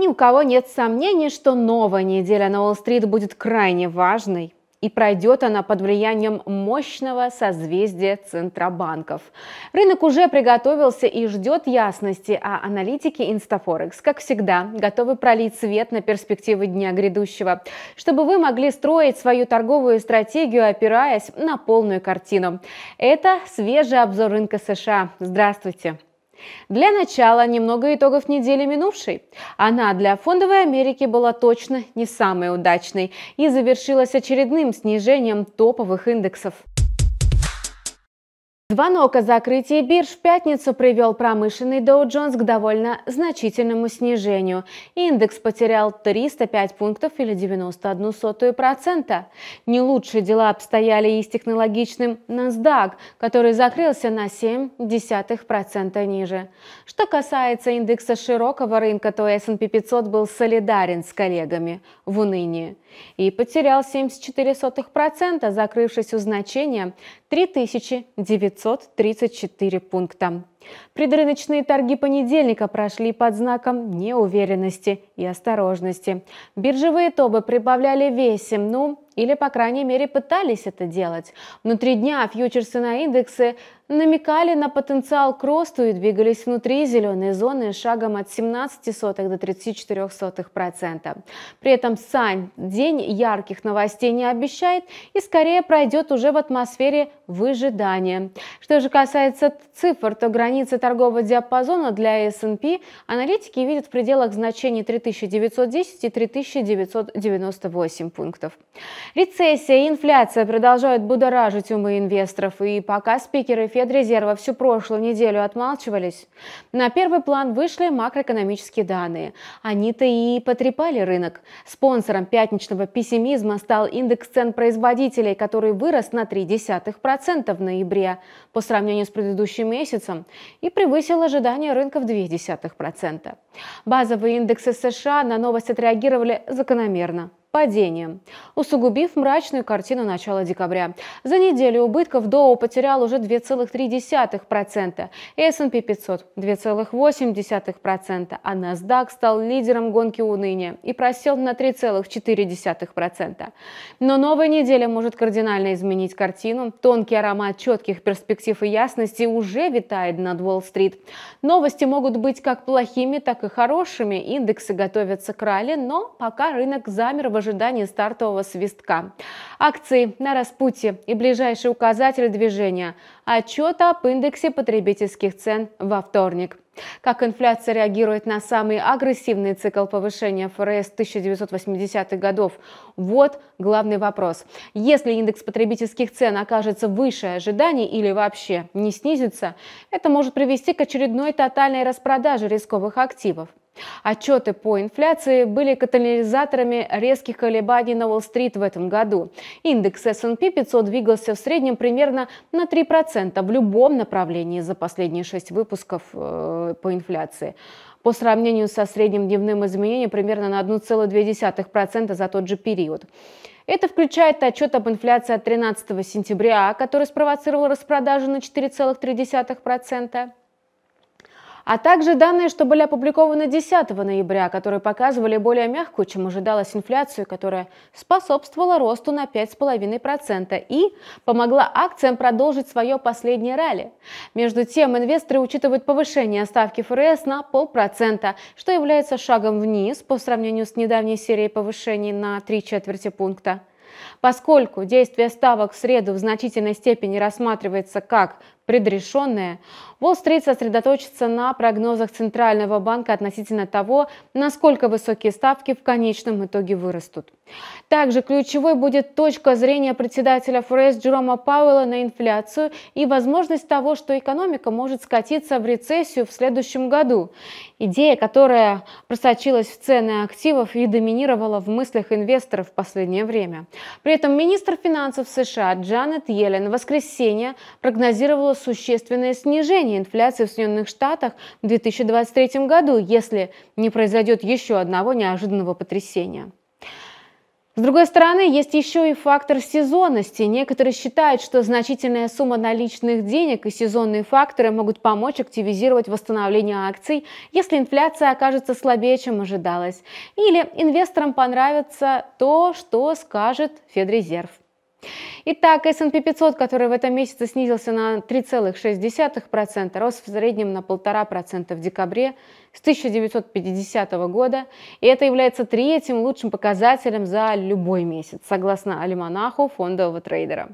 Ни у кого нет сомнений, что новая неделя на Уолл-стрит будет крайне важной, и пройдет она под влиянием мощного созвездия центробанков. Рынок уже приготовился и ждет ясности, а аналитики Инстафорекс, как всегда, готовы пролить свет на перспективы дня грядущего, чтобы вы могли строить свою торговую стратегию, опираясь на полную картину. Это свежий обзор рынка США. Здравствуйте! Для начала немного итогов недели минувшей. Она для фондовой Америки была точно не самой удачной и завершилась очередным снижением топовых индексов. Звонок о закрытии бирж в пятницу привел промышленный Dow Jones к довольно значительному снижению. Индекс потерял 305 пунктов или 91%. Не лучшие дела обстояли и с технологичным NASDAQ, который закрылся на 0,7% ниже. Что касается индекса широкого рынка, то S&P 500 был солидарен с коллегами в унынии и потерял 0,74%, закрывшись у значения 3900. 534 пункта. Предрыночные торги понедельника прошли под знаком неуверенности и осторожности. Биржевые тобы прибавляли весим, ну или, по крайней мере, пытались это делать. Внутри дня фьючерсы на индексы намекали на потенциал к росту и двигались внутри зеленой зоны шагом от 17 до 34%. При этом сань день ярких новостей не обещает и скорее пройдет уже в атмосфере выжидания. Что же касается цифр, то границы торгового диапазона для S&P аналитики видят в пределах значений 3910 и 3998 пунктов. Рецессия и инфляция продолжают будоражить умы инвесторов, и пока спикеры Федрезерва всю прошлую неделю отмалчивались, на первый план вышли макроэкономические данные. Они-то и потрепали рынок. Спонсором пятничного пессимизма стал индекс цен производителей, который вырос на 0,3% в ноябре по сравнению с предыдущим месяцем и превысил ожидания рынка в 0,2%. Базовые индексы США на новость отреагировали закономерно падением, усугубив мрачную картину начала декабря. За неделю убытков Доу потерял уже 2,3%, S&P 500 – 2,8%, а NASDAQ стал лидером гонки уныния и просел на 3,4%. Но новая неделя может кардинально изменить картину. Тонкий аромат четких перспектив и ясности уже витает над Уолл-стрит. Новости могут быть как плохими, так и хорошими. Индексы готовятся к ралли, но пока рынок замер в ожидании стартового свистка. Акции на распутье и ближайший указатель движения. Отчет об индексе потребительских цен во вторник. Как инфляция реагирует на самый агрессивный цикл повышения ФРС 1980-х годов? Вот главный вопрос. Если индекс потребительских цен окажется выше ожиданий или вообще не снизится, это может привести к очередной тотальной распродаже рисковых активов. Отчеты по инфляции были катализаторами резких колебаний на Уолл-стрит в этом году. Индекс S&P 500 двигался в среднем примерно на 3% в любом направлении за последние 6 выпусков э, по инфляции по сравнению со средним дневным изменением примерно на 1,2% за тот же период. Это включает отчет об инфляции от 13 сентября, который спровоцировал распродажи на 4,3%. А также данные, что были опубликованы 10 ноября, которые показывали более мягкую, чем ожидалась инфляцию, которая способствовала росту на 5,5% и помогла акциям продолжить свое последнее ралли. Между тем, инвесторы учитывают повышение ставки ФРС на полпроцента, что является шагом вниз по сравнению с недавней серией повышений на три четверти пункта. Поскольку действие ставок в среду в значительной степени рассматривается как предрешенное. Уолл-стрит сосредоточится на прогнозах Центрального банка относительно того, насколько высокие ставки в конечном итоге вырастут. Также ключевой будет точка зрения председателя ФРС Джерома Пауэлла на инфляцию и возможность того, что экономика может скатиться в рецессию в следующем году. Идея, которая просочилась в цены активов и доминировала в мыслях инвесторов в последнее время. При этом министр финансов США Джанет Йеллен в воскресенье прогнозировала существенное снижение инфляции в Соединенных Штатах в 2023 году, если не произойдет еще одного неожиданного потрясения. С другой стороны, есть еще и фактор сезонности. Некоторые считают, что значительная сумма наличных денег и сезонные факторы могут помочь активизировать восстановление акций, если инфляция окажется слабее, чем ожидалось. Или инвесторам понравится то, что скажет Федрезерв. Итак, S&P 500, который в этом месяце снизился на 3,6%, рос в среднем на 1,5% в декабре с 1950 года, и это является третьим лучшим показателем за любой месяц, согласно альманаху фондового трейдера.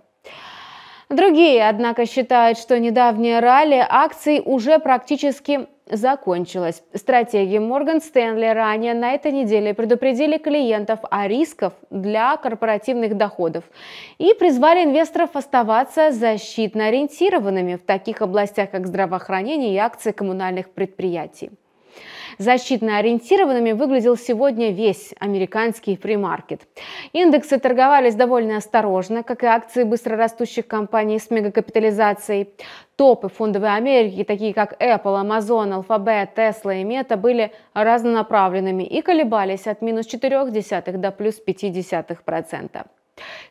Другие, однако, считают, что недавнее ралли акций уже практически закончилась. Стратегии Морган Стэнли ранее на этой неделе предупредили клиентов о рисках для корпоративных доходов и призвали инвесторов оставаться защитно ориентированными в таких областях, как здравоохранение и акции коммунальных предприятий. Защитно ориентированными выглядел сегодня весь американский фримаркет. Индексы торговались довольно осторожно, как и акции быстрорастущих компаний с мегакапитализацией. Топы фондовой Америки, такие как Apple, Amazon, Alphabet, Tesla и Meta, были разнонаправленными и колебались от минус 0,4 до плюс 0,5%.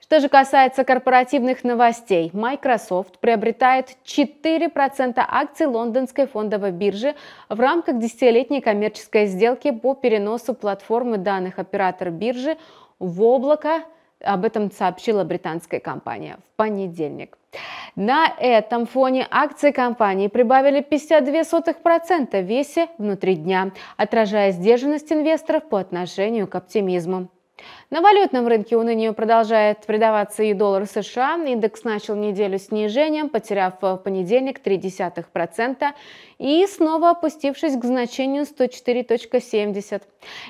Что же касается корпоративных новостей, Microsoft приобретает 4% акций лондонской фондовой биржи в рамках десятилетней коммерческой сделки по переносу платформы данных оператора биржи в облако. Об этом сообщила британская компания в понедельник. На этом фоне акции компании прибавили 0,52% в весе внутри дня, отражая сдержанность инвесторов по отношению к оптимизму. На валютном рынке унынию продолжает предаваться и доллар США. Индекс начал неделю снижением, потеряв в понедельник 0,3% и снова опустившись к значению 104.70.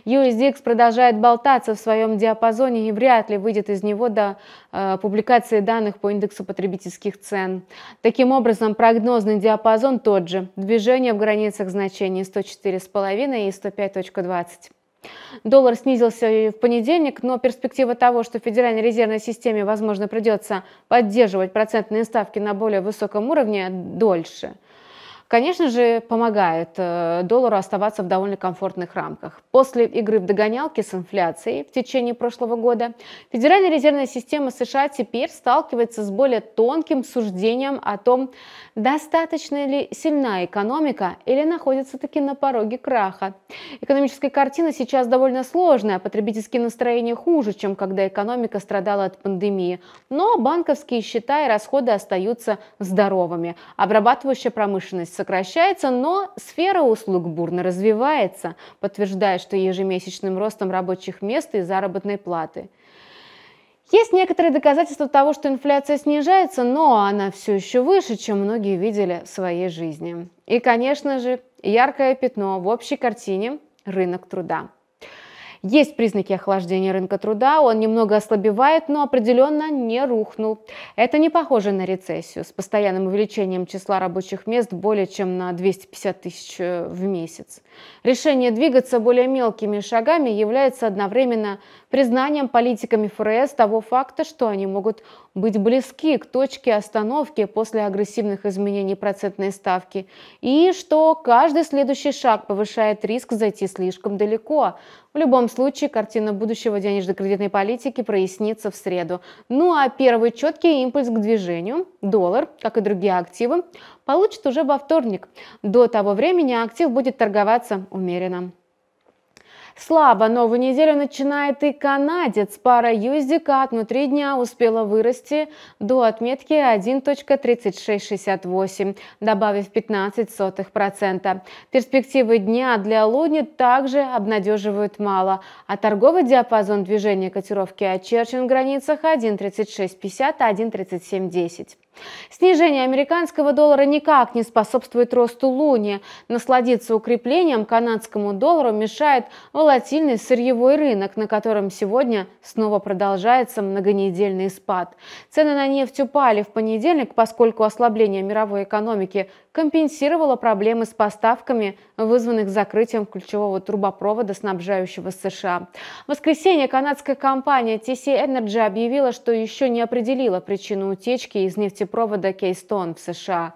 USDX продолжает болтаться в своем диапазоне и вряд ли выйдет из него до э, публикации данных по индексу потребительских цен. Таким образом, прогнозный диапазон тот же. Движение в границах значений 104,5 и 105.20. Доллар снизился в понедельник, но перспектива того, что Федеральной резервной системе, возможно, придется поддерживать процентные ставки на более высоком уровне, дольше – конечно же, помогает э, доллару оставаться в довольно комфортных рамках. После игры в догонялки с инфляцией в течение прошлого года Федеральная резервная система США теперь сталкивается с более тонким суждением о том, достаточно ли сильна экономика или находится таки на пороге краха. Экономическая картина сейчас довольно сложная, потребительские настроения хуже, чем когда экономика страдала от пандемии. Но банковские счета и расходы остаются здоровыми. Обрабатывающая промышленность сокращается, но сфера услуг бурно развивается, подтверждая, что ежемесячным ростом рабочих мест и заработной платы. Есть некоторые доказательства того, что инфляция снижается, но она все еще выше, чем многие видели в своей жизни. И, конечно же, яркое пятно в общей картине – рынок труда. Есть признаки охлаждения рынка труда, он немного ослабевает, но определенно не рухнул. Это не похоже на рецессию с постоянным увеличением числа рабочих мест более чем на 250 тысяч э, в месяц. Решение двигаться более мелкими шагами является одновременно признанием политиками ФРС того факта, что они могут быть близки к точке остановки после агрессивных изменений процентной ставки, и что каждый следующий шаг повышает риск зайти слишком далеко. В любом случае, картина будущего денежно-кредитной политики прояснится в среду. Ну а первый четкий импульс к движению, доллар, как и другие активы, получит уже во вторник. До того времени актив будет торговаться умеренно. Слабо новую неделю начинает и канадец. Пара USDK внутри дня успела вырасти до отметки 1.3668, добавив 15%. Перспективы дня для Луни также обнадеживают мало, а торговый диапазон движения котировки очерчен в границах 1.3650-1.3710. Снижение американского доллара никак не способствует росту луни. Насладиться укреплением канадскому доллару мешает волатильный сырьевой рынок, на котором сегодня снова продолжается многонедельный спад. Цены на нефть упали в понедельник, поскольку ослабление мировой экономики компенсировала проблемы с поставками, вызванных закрытием ключевого трубопровода, снабжающего США. В воскресенье канадская компания TC Energy объявила, что еще не определила причину утечки из нефтепровода Кейстон в США.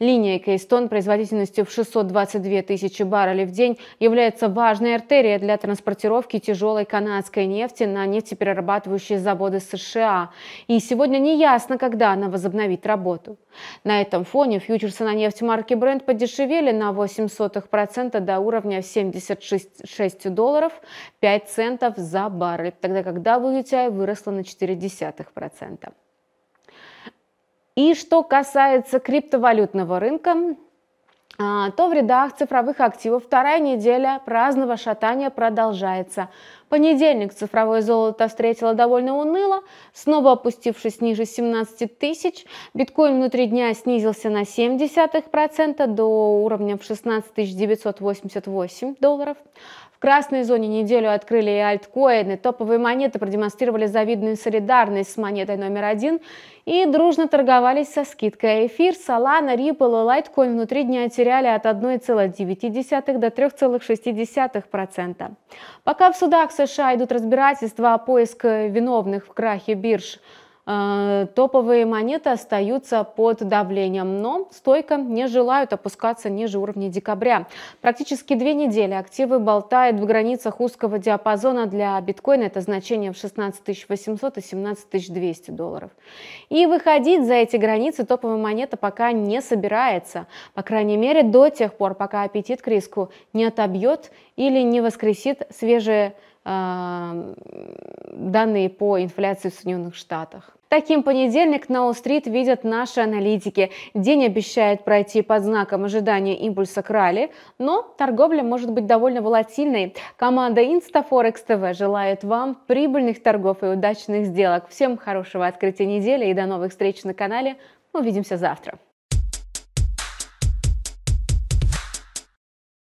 Линия Кейстон производительностью в 622 тысячи баррелей в день является важной артерией для транспортировки тяжелой канадской нефти на нефтеперерабатывающие заводы США. И сегодня неясно, когда она возобновит работу. На этом фоне фьючерсы на нефть марки Brent подешевели на 0,08% до уровня 76 долларов 5 центов за баррель, тогда как WTI выросла на 0,4%. И что касается криптовалютного рынка, а, то в рядах цифровых активов вторая неделя праздного шатания продолжается. Понедельник цифровое золото встретило довольно уныло, снова опустившись ниже 17 тысяч. Биткоин внутри дня снизился на 0,7% до уровня в 16 988 долларов красной зоне неделю открыли и альткоины. Топовые монеты продемонстрировали завидную солидарность с монетой номер один и дружно торговались со скидкой. Эфир, Solana, Ripple и Litecoin внутри дня теряли от 1,9 до 3,6%. Пока в судах США идут разбирательства о поиске виновных в крахе бирж – Э, топовые монеты остаются под давлением, но стойко не желают опускаться ниже уровня декабря. Практически две недели активы болтают в границах узкого диапазона для биткоина, это значение в 16 800 и 17 200 долларов. И выходить за эти границы топовая монета пока не собирается, по крайней мере до тех пор, пока аппетит к риску не отобьет или не воскресит свежие данные по инфляции в Соединенных Штатах. Таким понедельник на Уолл-стрит видят наши аналитики. День обещает пройти под знаком ожидания импульса к ралли, но торговля может быть довольно волатильной. Команда Instaforex TV желает вам прибыльных торгов и удачных сделок. Всем хорошего открытия недели и до новых встреч на канале. Увидимся завтра.